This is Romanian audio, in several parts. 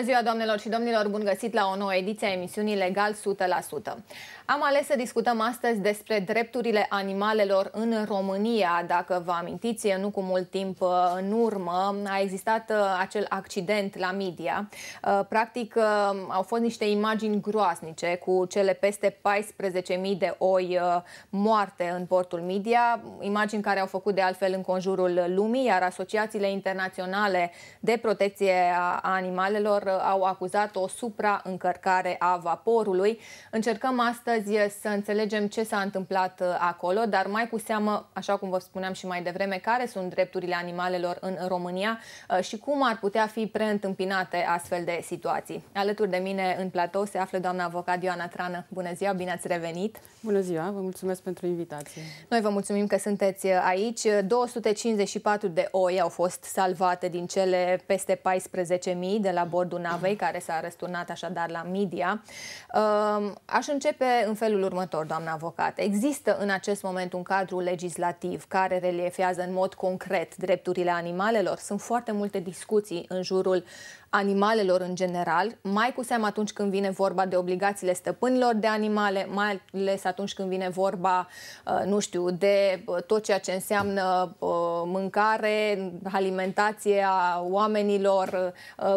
Bună ziua, doamnelor și domnilor! Bun găsit la o nouă ediție a emisiunii Legal 100%. Am ales să discutăm astăzi despre drepturile animalelor în România. Dacă vă amintiți, nu cu mult timp uh, în urmă a existat uh, acel accident la media. Uh, practic au fost niște imagini groaznice cu cele peste 14.000 de oi moarte în portul media, imagini care au făcut de altfel în conjurul lumii, iar asociațiile internaționale de protecție a animalelor au acuzat o supraîncărcare a vaporului. Încercăm astăzi astăzi să înțelegem ce s-a întâmplat uh, acolo, dar mai cu seamă, așa cum vă spuneam și mai devreme, care sunt drepturile animalelor în România uh, și cum ar putea fi preîntâmpinate astfel de situații. Alături de mine în platou se află doamna avocat Ioana Trană. Bună ziua, bine ați revenit! Bună ziua, vă mulțumesc pentru invitație! Noi vă mulțumim că sunteți uh, aici. 254 de oi au fost salvate din cele peste 14.000 de la bordul navei, care s-a răsturnat așadar la media. Aș începe în felul următor, doamna avocat. Există în acest moment un cadru legislativ care reliefează în mod concret drepturile animalelor. Sunt foarte multe discuții în jurul animalelor în general, mai cu seamă atunci când vine vorba de obligațiile stăpânilor de animale, mai ales atunci când vine vorba, uh, nu știu, de uh, tot ceea ce înseamnă uh, mâncare, alimentație a oamenilor,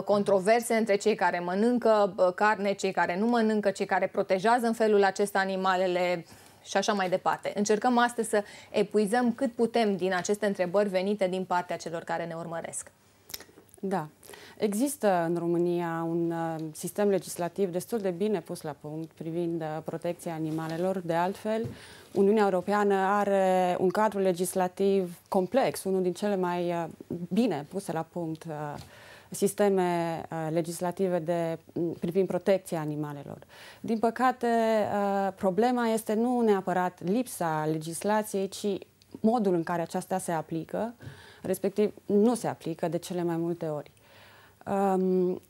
controverse între cei care mănâncă carne, cei care nu mănâncă, cei care protejează în felul acesta animalele, și așa mai departe. Încercăm astăzi să epuizăm cât putem din aceste întrebări venite din partea celor care ne urmăresc. Da. Există în România un uh, sistem legislativ destul de bine pus la punct privind uh, protecția animalelor. De altfel, Uniunea Europeană are un cadru legislativ complex, unul din cele mai uh, bine puse la punct sisteme legislative de, privind protecția animalelor. Din păcate, problema este nu neapărat lipsa legislației, ci modul în care aceasta se aplică. Uh, respectiv nu se aplică de cele mai multe ori. Um,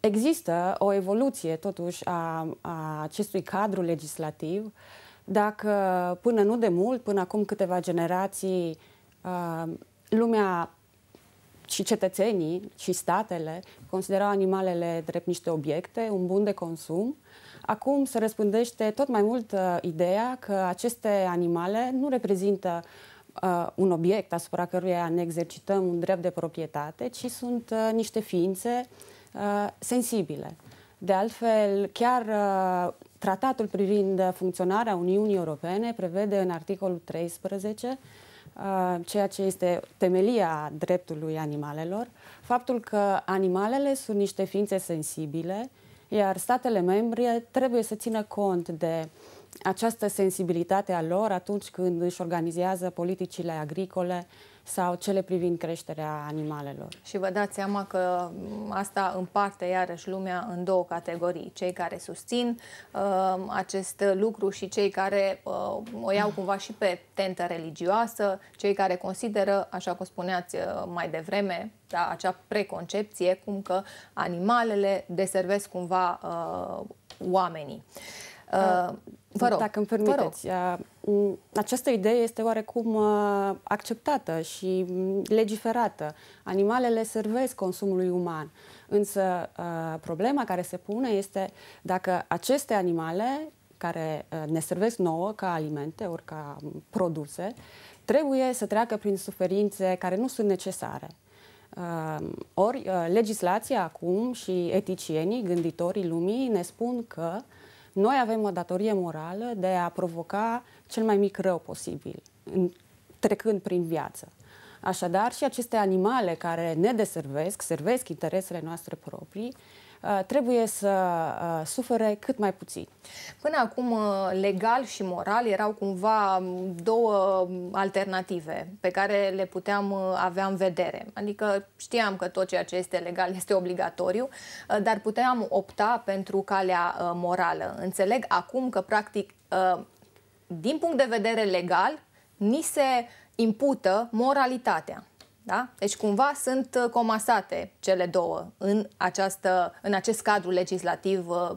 există o evoluție totuși a, a acestui cadru legislativ. Dacă până nu de mult, până acum câteva generații, uh, lumea și cetățenii și statele considerau animalele drept niște obiecte, un bun de consum. Acum se răspândește tot mai mult uh, ideea că aceste animale nu reprezintă uh, uh, un obiect asupra căruia ne exercităm un drept de proprietate, ci sunt uh, niște ființe uh, sensibile. De altfel, chiar uh, tratatul privind funcționarea Uniunii Europene prevede în articolul 13 uh, ceea ce este temelia dreptului animalelor, faptul că animalele sunt niște ființe sensibile, iar statele membre trebuie să țină cont de uh, această sensibilitate a lor atunci când își organizează politicile agricole sau cele privind creșterea animalelor. Și vă dați seama că asta împarte iarăși lumea în două categorii. Cei care susțin uh, acest lucru și cei care uh, o iau cumva și pe tentă religioasă, cei care consideră, așa cum spuneați uh, mai devreme, da, acea preconcepție cum că animalele deservesc cumva uh, oamenii. Uh, uh Vă rog, Dacă îmi permiteți. Vă rog. Uh, această idee este oarecum uh, acceptată și mm, legiferată. Animalele servesc consumului uman. Însă uh, problema care se pune este dacă aceste animale care ne servesc nouă ca alimente, ori ca mm, produse, trebuie să treacă prin suferințe care nu sunt necesare. ori legislația acum și eticienii, gânditorii lumii ne spun că uh, noi avem o datorie morală de a provoca cel mai mic rău posibil, în, trecând prin viață. Așadar, și aceste animale care ne deservesc, servesc interesele noastre proprii, Uh, trebuie să uh, sufere cât mai puțin. Până acum, uh, legal și moral erau cumva um, două um, alternative pe care le puteam avea în vedere. Adică știam că tot ceea ce este legal este obligatoriu, dar puteam opta pentru calea morală. Înțeleg acum că, practic, din punct de vedere legal, ni se impută moralitatea. Da? Deci cumva sunt uh, comasate cele două în, această, în acest cadru legislativ uh,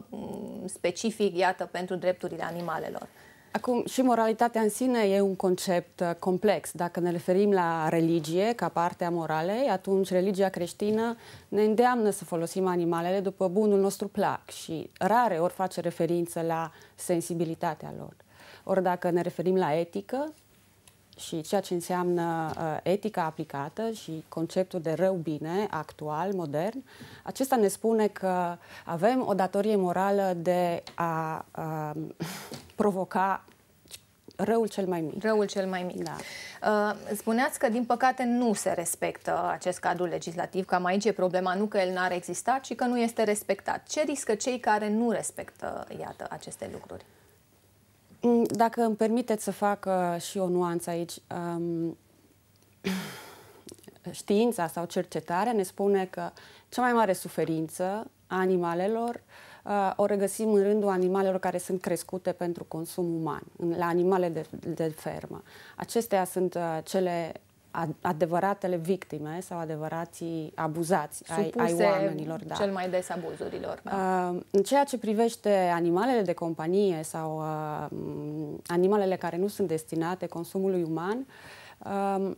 specific, iată, pentru drepturile animalelor. Acum, și moralitatea în sine e un concept uh, complex. Dacă ne referim la religie ca parte a moralei, atunci religia creștină ne îndeamnă să folosim animalele după bunul nostru plac și rare ori face referință la sensibilitatea lor. Ori dacă ne referim la etică, și ceea ce înseamnă uh, etica aplicată și conceptul de rău-bine actual, modern, acesta ne spune că avem o datorie morală de a uh, provoca răul cel mai mic. Răul cel mai mic. Da. Uh, spuneați că, din păcate, nu se respectă acest cadru legislativ. Cam aici e problema, nu că el n-ar exista, ci că nu este respectat. Ce riscă cei care nu respectă, iată, aceste lucruri? Mm, dacă îmi permiteți să fac uh, și o nuanță aici, um, știința sau cercetarea ne spune că cea mai mare suferință a animalelor uh, o regăsim în rândul animalelor care sunt crescute pentru consum uman, la animale de, de fermă. Acestea sunt uh, cele adevăratele victime sau adevărații abuzați ai, ai oamenilor. Da. cel mai des abuzurilor. Da. Uh, în ceea ce privește animalele de companie sau uh, animalele care nu sunt destinate consumului uman, um,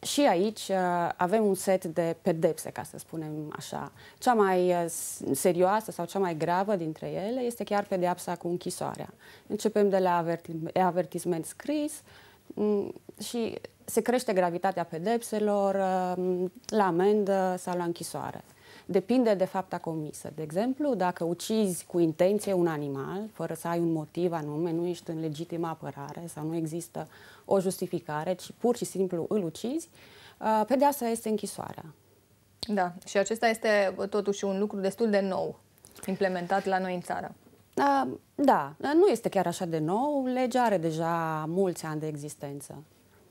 și aici uh, avem un set de pedepse, ca să spunem așa. Cea mai serioasă sau cea mai gravă dintre ele este chiar pedepsa cu închisoarea. Începem de la avertisment scris, Mm, și se crește gravitatea pedepselor mm, la amendă sau la închisoare. Depinde de fapta comisă. De exemplu, dacă ucizi cu intenție un animal, fără să ai un motiv anume, nu ești în legitimă apărare sau nu există o justificare, ci pur și simplu îl ucizi, uh, pedeapsa este închisoarea. Da, și acesta este totuși un lucru destul de nou implementat la noi în țară. Da. da, nu este chiar așa de nou. Legea are deja mulți ani de existență.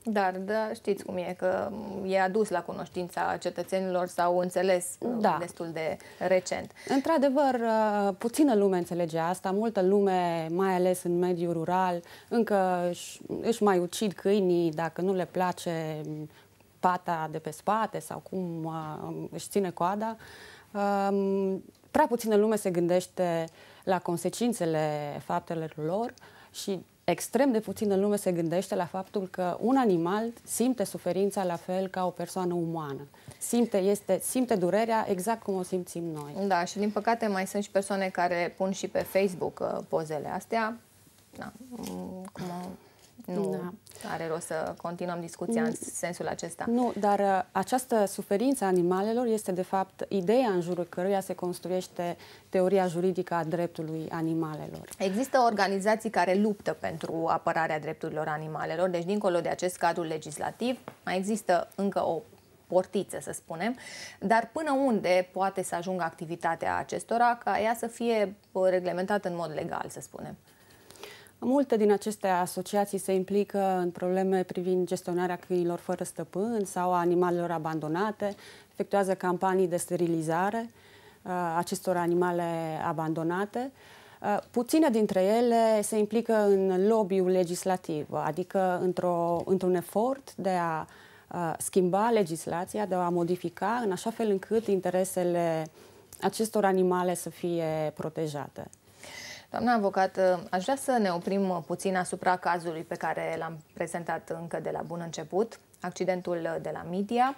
Dar da, știți cum e, că e adus la cunoștința cetățenilor sau înțeles da. destul de recent. Într-adevăr, uh, puțină lume înțelege asta, multă lume, mai ales în mediul rural, încă își, mai ucid câinii dacă nu le place pata de pe spate sau cum uh, își ține coada. Um, prea puțină lume se gândește uh, la consecințele faptelor lor și extrem de puțină lume se gândește la faptul că un animal simte suferința la fel ca o persoană umană. Simte, este, simte durerea exact cum o simțim noi. Da, și din păcate mai sunt și persoane care pun și pe Facebook uh, pozele astea. Da, mm, cum nu da. are rost să continuăm discuția nu, în sensul acesta. Nu, dar uh, această suferință a animalelor este de fapt ideea în jurul căruia se construiește teoria juridică a dreptului animalelor. Există organizații care luptă pentru apărarea drepturilor animalelor, deci dincolo de acest cadru legislativ mai există încă o portiță, să spunem, dar până unde poate să ajungă activitatea acestora ca ea să fie uh, reglementată în mod legal, să spunem? Multe din aceste asociații se implică în probleme privind gestionarea câinilor fără stăpân sau a animalelor abandonate, efectuează campanii de sterilizare a uh, acestor animale abandonate. Uh, puține dintre ele se implică în lobby-ul legislativ, adică într într-un efort de a uh, schimba legislația, de a modifica în așa fel încât interesele acestor animale să fie protejate. Doamna avocat, aș vrea să ne oprim uh, puțin asupra cazului pe care l-am prezentat încă de la bun început, accidentul uh, de la Media.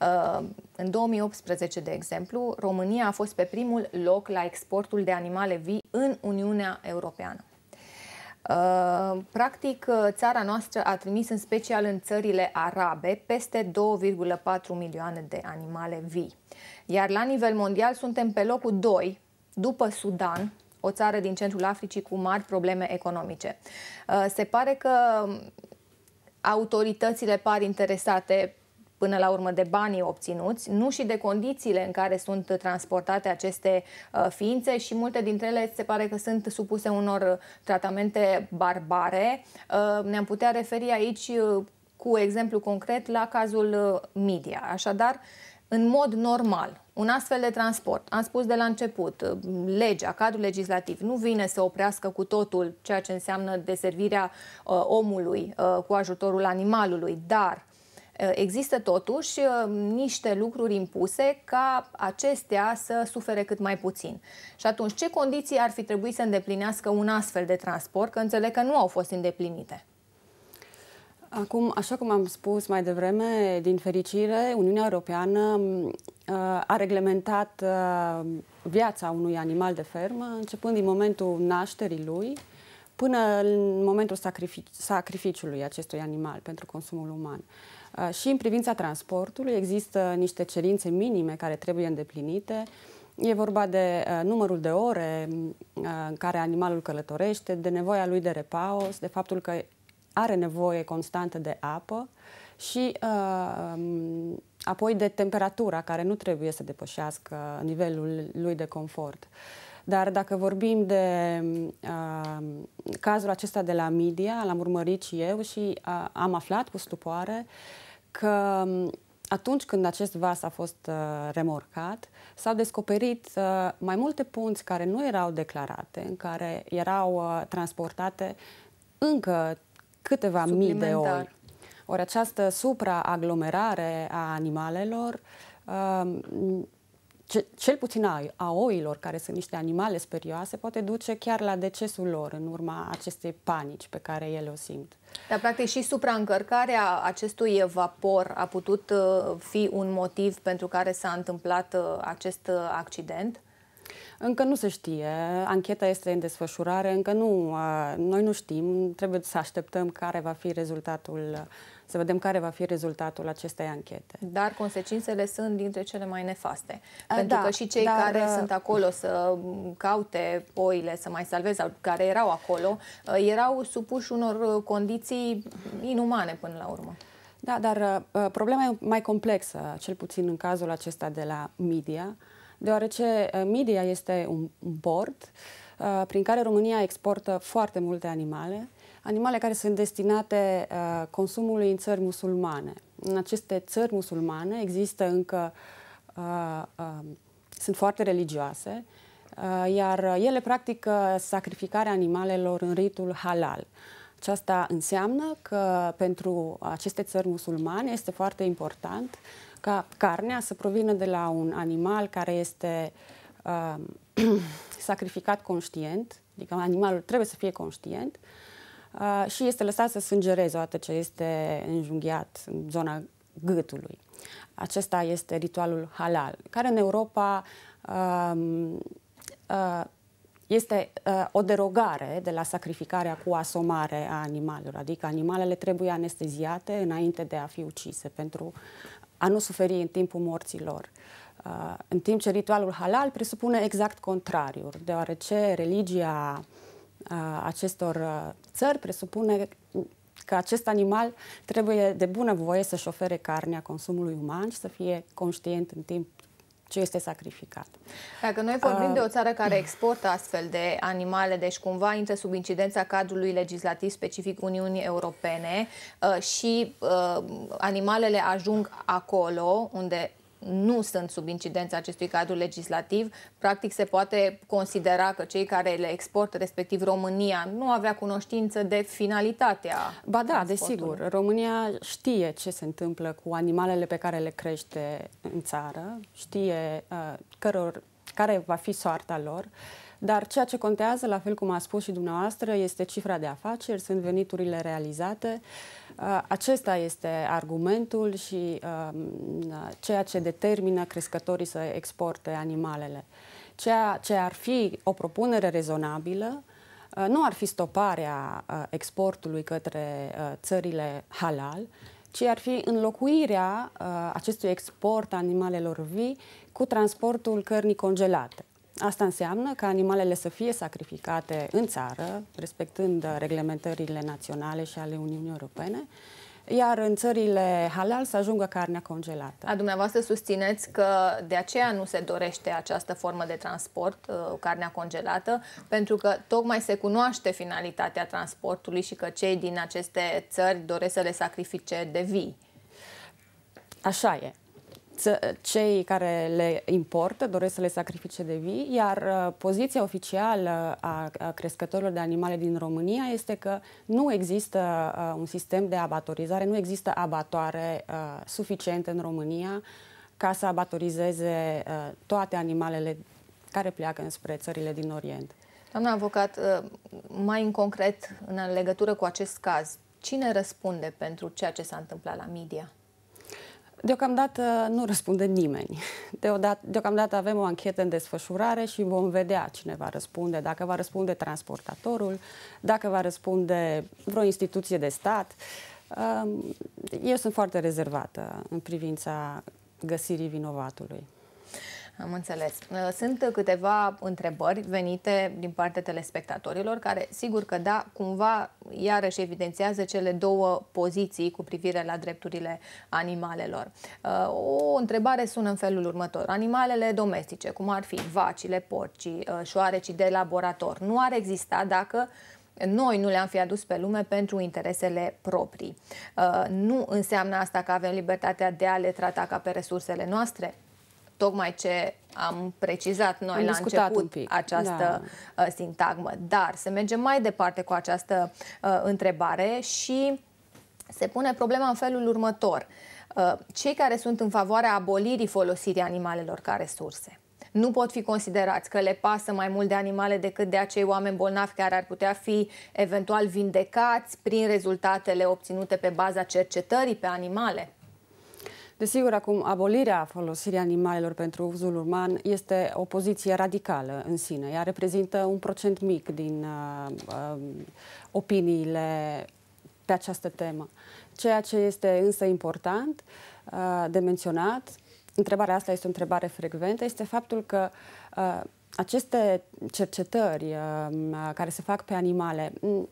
Uh, în 2018, de exemplu, România a fost pe primul loc la exportul de animale vii în Uniunea Europeană. Practic, țara noastră a trimis în special în țările arabe peste 2,4 milioane de animale vii. Iar la nivel mondial suntem pe locul 2, după Sudan, o țară din centrul Africii cu mari probleme economice. Uh, se pare că um, autoritățile par interesate până la urmă de banii obținuți, nu și de condițiile în care sunt transportate aceste uh, ființe și multe dintre ele se pare că sunt supuse unor tratamente barbare. Uh, ne-am putea referi aici cu exemplu concret la cazul media. Așadar, în mod normal, un astfel de transport, am spus de la început, uh, legea, cadrul legislativ nu vine să oprească cu totul ceea ce înseamnă deservirea uh, omului uh, cu ajutorul animalului, dar uh, există totuși uh, niște lucruri impuse ca acestea să sufere cât mai puțin. Și atunci, ce condiții ar fi trebuit să îndeplinească un astfel de transport, că înțeleg că nu au fost îndeplinite? Acum, așa cum am spus mai devreme, din fericire, Uniunea Europeană uh, a reglementat uh, viața unui animal de fermă, începând din momentul nașterii lui până în momentul sacrifici- sacrificiului acestui animal pentru consumul uman. Uh, și în privința transportului există niște cerințe minime care trebuie îndeplinite. E vorba de uh, numărul de ore uh, în care animalul călătorește, de nevoia lui de repaus, de faptul că are nevoie constantă de apă și uh, apoi de temperatura care nu trebuie să depășească nivelul lui de confort. Dar dacă vorbim de uh, cazul acesta de la media, l-am urmărit și eu și uh, am aflat cu stupoare că um, atunci când acest vas a fost uh, remorcat, s-au descoperit uh, mai multe punți care nu erau declarate, în care erau uh, transportate încă câteva mii de ori. Ori această supraaglomerare a animalelor, um, ce, cel puțin a, a oilor, care sunt niște animale sperioase, poate duce chiar la decesul lor în urma acestei panici pe care ele o simt. Dar, practic, și supraîncărcarea acestui vapor a putut uh, fi un motiv pentru care s-a întâmplat uh, acest uh, accident? Uh, încă nu se știe, ancheta este în desfășurare, încă nu, noi nu știm, trebuie să așteptăm care va fi rezultatul, să vedem care va fi rezultatul acestei anchete. Dar consecințele sunt dintre cele mai nefaste, A, pentru da, că și cei dar, care uh, sunt acolo să caute oile, să mai salveze, sau care erau acolo, uh, erau supuși unor uh, condiții inumane până la urmă. Da, dar uh, problema e mai complexă, cel puțin în cazul acesta de la media, uh, deoarece uh, media este un, port uh, prin care România exportă foarte multe animale, animale care sunt destinate uh, consumului în țări musulmane. În aceste țări musulmane există încă, um, sunt foarte religioase, iar ele practică sacrificarea animalelor în ritul halal. Aceasta înseamnă că pentru aceste țări musulmane este foarte important ca carnea să provină de la un animal care este uh, sacrificat conștient, adică animalul trebuie să fie conștient uh, și este lăsat să sângereze odată ce este înjunghiat în zona gâtului. Acesta este ritualul halal, care în Europa uh, uh, este uh, o derogare de la sacrificarea cu asomare a animalelor, adică animalele trebuie anesteziate înainte de a fi ucise pentru a nu suferi în timpul morților. Uh, în timp ce ritualul halal presupune exact contrariul, deoarece religia uh, acestor uh, țări presupune că acest animal trebuie de bună voie să-și ofere carnea consumului uman și să fie conștient în timp ce este sacrificat. Dacă noi vorbim uh, de o țară care exportă astfel de animale, deci cumva intră sub incidența cadrului legislativ specific Uniunii Europene uh, și uh, animalele ajung acolo unde nu sunt sub incidența acestui cadru legislativ. Practic se poate considera că cei care le exportă, respectiv România, nu avea cunoștință de finalitatea. Ba da, desigur. România știe ce se întâmplă cu animalele pe care le crește în țară, știe uh, căror, care va fi soarta lor. Uh, dar ceea ce contează, la fel cum a spus și dumneavoastră, este cifra de afaceri, sunt veniturile realizate. Uh, acesta este argumentul și um, uh, ceea ce determină crescătorii să exporte animalele. Ceea ce ar fi o propunere rezonabilă, uh, nu ar fi stoparea exportului către țările halal, ci ar fi înlocuirea acestui export a animalelor vii cu transportul cărnii congelate. Asta înseamnă ca animalele să fie sacrificate în țară, respectând uh, reglementările naționale și ale Uniunii Europene, iar în țările halal să ajungă carnea congelată. A dumneavoastră susțineți că de aceea nu se dorește această formă de transport, uh, carnea congelată, pentru că tocmai se cunoaște finalitatea transportului și că cei din aceste țări doresc să le sacrifice de vii. Așa e cei care le importă doresc să le sacrifice de vii, iar uh, poziția oficială a crescătorilor de animale din România este că nu există uh, un sistem de abatorizare, nu există abatoare uh, suficiente în România ca să abatorizeze toate animalele care pleacă înspre țările din Orient. Doamna avocat, mai în concret, în legătură cu acest caz, cine răspunde pentru ceea ce s-a întâmplat la media? Deocamdată nu răspunde nimeni. Deodată, deocamdată avem o anchetă în desfășurare și vom vedea cine va răspunde, dacă va răspunde transportatorul, dacă va răspunde vreo instituție de stat. Eu sunt foarte rezervată în privința găsirii vinovatului. Am înțeles. Uh, sunt câteva întrebări venite din partea telespectatorilor, care, sigur că da, cumva iarăși evidențiază cele două poziții cu privire la drepturile animalelor. Uh, o întrebare sună în felul următor. Animalele domestice, cum ar fi vacile, porcii, uh, șoarecii de laborator, nu ar exista dacă noi nu le-am fi adus pe lume pentru interesele proprii. Nu înseamnă asta că avem libertatea de a le trata ca pe resursele noastre? tocmai ce am precizat noi am la început această da. Uh, sintagmă. Dar să mergem mai departe cu această uh, întrebare și se pune problema în felul următor. Uh, cei care sunt în favoarea abolirii folosirii animalelor ca resurse nu pot fi considerați că le pasă mai mult de animale decât de acei oameni bolnavi care ar putea fi eventual vindecați prin rezultatele obținute pe baza cercetării pe animale? Desigur, acum, abolirea folosirii animalelor pentru uzul uman este o poziție radicală în sine. Ea reprezintă un procent mic din uh, uh, opiniile pe această temă. Ceea ce este însă important uh, de menționat, întrebarea asta este o întrebare frecventă, este faptul că uh, aceste cercetări uh, care se fac pe animale, mm,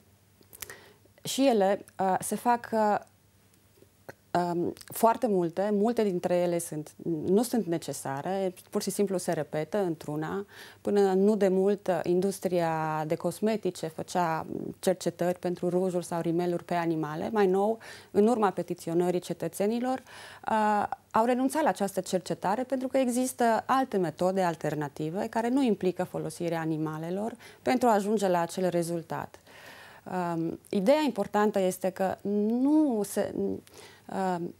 și ele uh, se fac uh, foarte multe, multe dintre ele sunt, nu sunt necesare, pur și simplu se repetă într-una. Până nu de mult, industria de cosmetice făcea cercetări pentru rujuri sau rimeluri pe animale. Mai nou, în urma petiționării cetățenilor, au renunțat la această cercetare pentru că există alte metode alternative care nu implică folosirea animalelor pentru a ajunge la acel rezultat. Ideea importantă este că nu se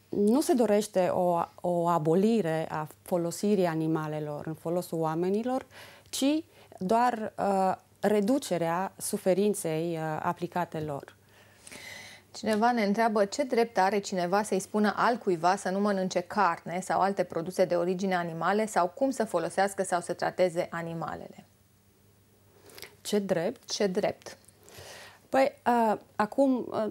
nu se dorește o, o abolire a folosirii animalelor în folosul oamenilor, ci doar uh, reducerea suferinței uh, aplicate lor. Cineva ne întreabă ce drept are cineva să-i spună altcuiva să nu mănânce carne sau alte produse de origine animale sau cum să folosească sau să trateze animalele. Ce drept? Ce drept? Păi, uh, acum uh,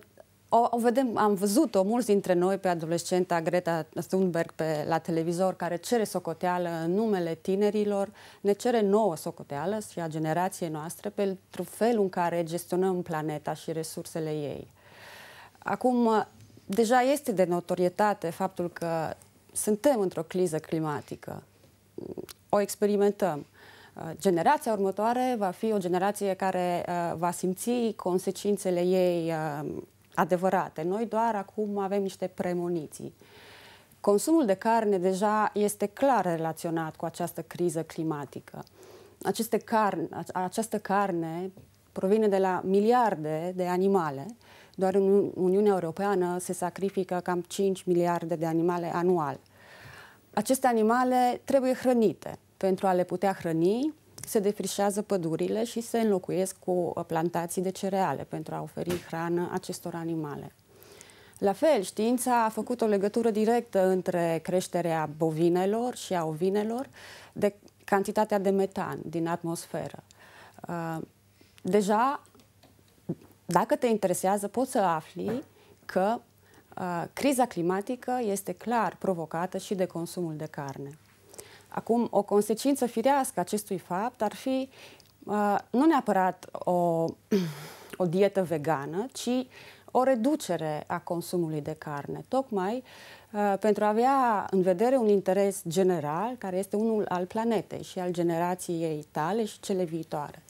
o, o vedem, am văzut-o mulți dintre noi pe adolescenta Greta Thunberg pe, la televizor, care cere socoteală în numele tinerilor, ne cere nouă socoteală și a generației noastre pentru felul în care gestionăm planeta și resursele ei. Acum, deja este de notorietate faptul că suntem într-o criză climatică. O experimentăm. Generația următoare va fi o generație care uh, va simți consecințele ei uh, adevărate. Noi doar acum avem niște premoniții. Consumul de carne deja este clar relaționat cu această criză climatică. Aceste carne, această carne provine de la miliarde de animale. Doar în Uniunea Europeană se sacrifică cam 5 miliarde de animale anual. Aceste animale trebuie hrănite. Pentru a le putea hrăni, se defrișează pădurile și se înlocuiesc cu uh, plantații de cereale pentru a oferi hrană acestor animale. La fel, știința a făcut o legătură directă între creșterea bovinelor și a ovinelor de cantitatea de metan din atmosferă. Uh, deja, dacă te interesează, poți să afli că uh, criza climatică este clar provocată și de consumul de carne. Acum, o consecință firească acestui fapt ar fi uh, nu neapărat o, o dietă vegană, ci o reducere a consumului de carne, tocmai uh, pentru a avea în vedere un interes general, care este unul al planetei și al generației tale și cele viitoare.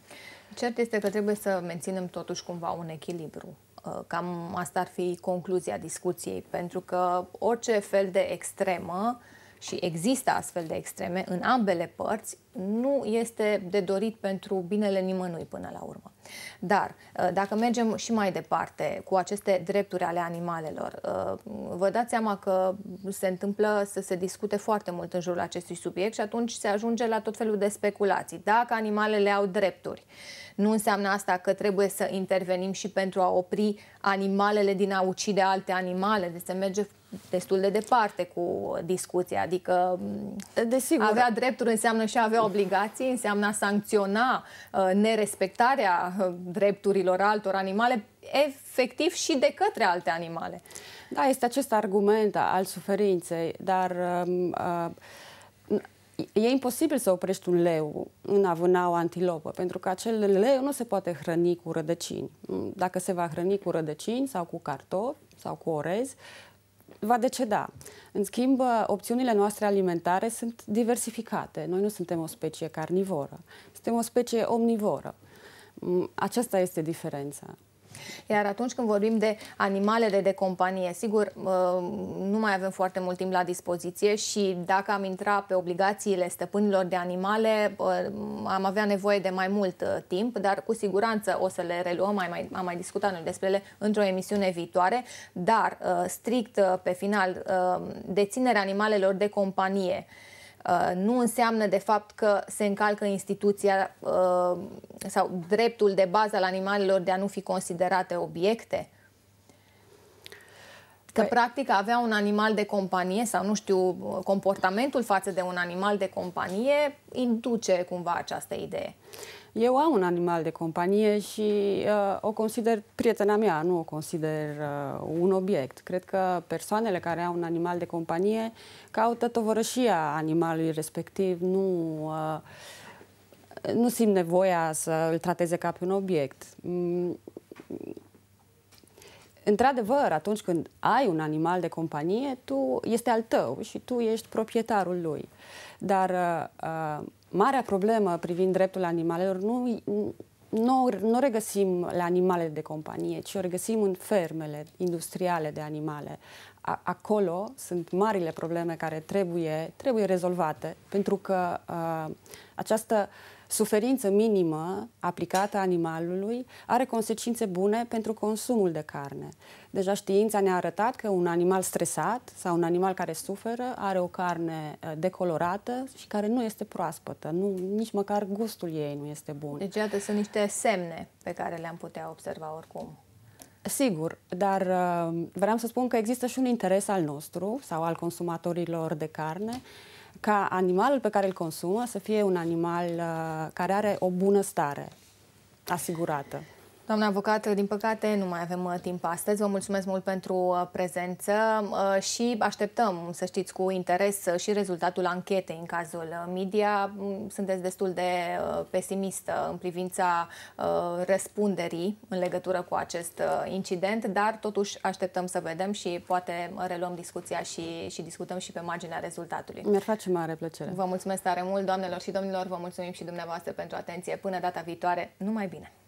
Cert este că trebuie să menținem totuși cumva un echilibru. Uh, cam asta ar fi concluzia discuției, pentru că orice fel de extremă uh, și există astfel de extreme în ambele părți, nu este de dorit pentru binele nimănui până la urmă. Dar uh, dacă mergem și mai departe cu aceste drepturi ale animalelor, uh, vă dați seama că se întâmplă să se discute foarte mult în jurul acestui subiect și atunci se ajunge la tot felul de speculații. Dacă animalele au drepturi, nu înseamnă asta că trebuie să intervenim și pentru a opri animalele din a ucide alte animale, deci se merge destul de departe cu discuția, adică mm, Desigur. avea drepturi înseamnă și avea avea obligații înseamnă a sancționa uh, nerespectarea uh, drepturilor altor animale efectiv și de către alte animale. Da, este acest argument al suferinței, dar um, uh, e imposibil să oprești un leu în a vâna o antilopă, pentru că acel leu nu se poate hrăni cu rădăcini. Mm, dacă se va hrăni cu rădăcini sau cu cartofi sau cu orez, va deceda. În schimb, opțiunile noastre alimentare sunt diversificate. Noi nu suntem o specie carnivoră, suntem o specie omnivoră. Mm, aceasta este diferența. Iar atunci când vorbim de animalele de companie, sigur, uh, nu mai avem foarte mult timp la dispoziție și dacă am intrat pe obligațiile stăpânilor de animale, uh, am avea nevoie de mai mult uh, timp, dar cu siguranță o să le reluăm, am mai, am mai discutat noi despre ele într-o emisiune viitoare, dar strict pe final, deținerea animalelor de companie, Uh, nu înseamnă de fapt că se încalcă instituția uh, sau dreptul de bază al animalelor de a nu fi considerate obiecte? Că, păi- practic, avea un animal de companie sau, nu știu, comportamentul față de un animal de companie induce cumva această idee. Eu am un animal de companie și uh, o consider prietena mea, nu o consider uh, un obiect. Cred că persoanele care au un animal de companie caută tovărășia animalului respectiv, nu... Uh, nu simt nevoia să îl trateze ca pe un obiect. Mm. Într-adevăr, atunci când ai un animal de companie, tu este al tău și tu ești proprietarul lui. Dar uh, uh marea problemă privind dreptul animalelor nu, nu, nu regăsim la animalele de companie, ci o regăsim în fermele industriale de animale. A, acolo sunt marile probleme care trebuie, trebuie rezolvate, pentru că uh, această uh, suferință minimă aplicată animalului are consecințe bune pentru consumul de carne. Deja știința ne-a arătat că un animal stresat sau un animal care suferă are o carne uh, decolorată și care nu este proaspătă, nu, nici măcar gustul ei nu este bun. Deci, iată, sunt niște semne pe care le-am putea observa oricum. Sigur, dar uh, vreau să spun că există și un interes al nostru sau al consumatorilor de carne ca animalul pe care îl consumă să fie un animal uh, care are o bună stare asigurată. Doamna avocat, din păcate nu mai avem uh, timp astăzi. Vă mulțumesc mult pentru uh, prezență uh, și așteptăm, să știți, cu interes și rezultatul anchetei în cazul media. Mm, sunteți destul de pesimistă în privința răspunderii în legătură cu acest incident, dar totuși așteptăm să vedem și poate reluăm discuția și, și discutăm și pe marginea rezultatului. Mi-ar face mare plăcere. Vă mulțumesc tare mult, doamnelor și domnilor, vă mulțumim și dumneavoastră pentru atenție. Până data viitoare, numai bine!